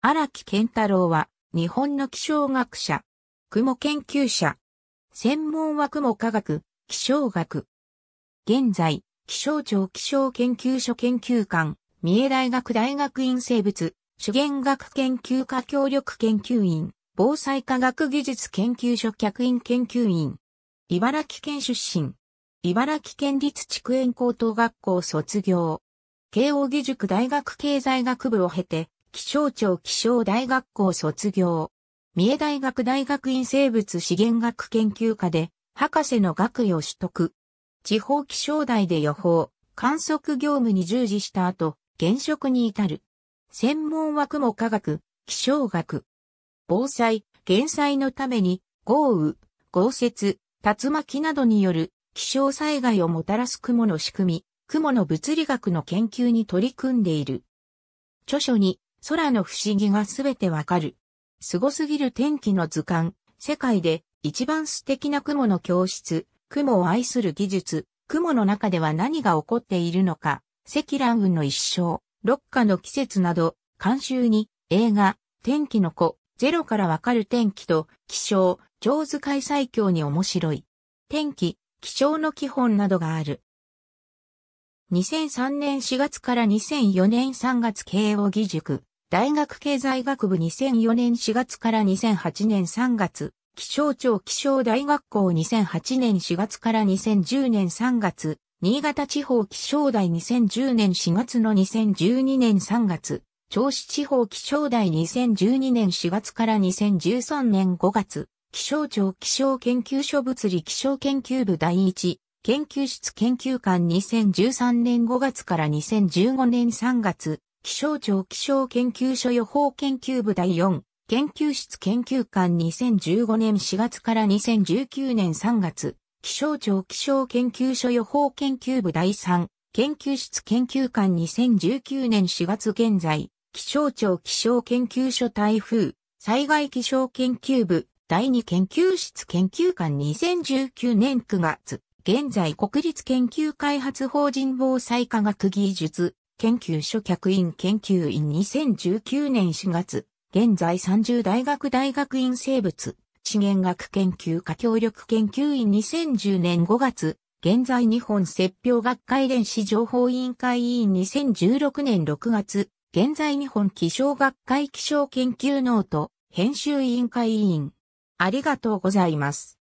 荒木健太郎は、日本の気象学者、雲研究者。専門は雲科学、気象学。現在、気象庁気象研究所研究官、三重大学大学院生物、資源学研究科協力研究員、防災科学技術研究所客員研究員。茨城県出身。茨城県立筑園高等学校卒業。慶応義塾大学経済学部を経て、気象庁気象大学校卒業。三重大学大学院生物資源学研究科で、博士の学位を取得。地方気象台で予報、観測業務に従事した後、現職に至る。専門は雲科学、気象学。防災、減災のために、豪雨、豪雪、竜巻などによる気象災害をもたらす雲の仕組み、雲の物理学の研究に取り組んでいる。著書に、空の不思議がすべてわかる。凄すぎる天気の図鑑、世界で一番素敵な雲の教室、雲を愛する技術、雲の中では何が起こっているのか、赤乱雲の一生、六花の季節など、監修に映画、天気の子、ゼロからわかる天気と気象、上手開催強に面白い。天気、気象の基本などがある。2003年4月から2004年3月慶応義塾、大学経済学部2004年4月から2008年3月、気象庁気象大学校2008年4月から2010年3月、新潟地方気象台2010年4月の2012年3月、銚子地方気象台2012年4月から2013年5月、気象庁気象研究所物理気象研究部第一研究室研究官2013年5月から2015年3月、気象庁気象研究所予報研究部第4研究室研究官2015年4月から2019年3月、気象庁気象研究所予報研究部第3研究室研究官2019年4月現在、気象庁気象研究所台風災害気象研究部第2研究室研究官2019年9月、現在国立研究開発法人防災科学技術研究所客員研究員2019年4月、現在30大学大学院生物、資源学研究科協力研究員2010年5月、現在日本説表学会電子情報委員会委員2016年6月、現在日本気象学会気象研究ノート編集委員会委員。ありがとうございます。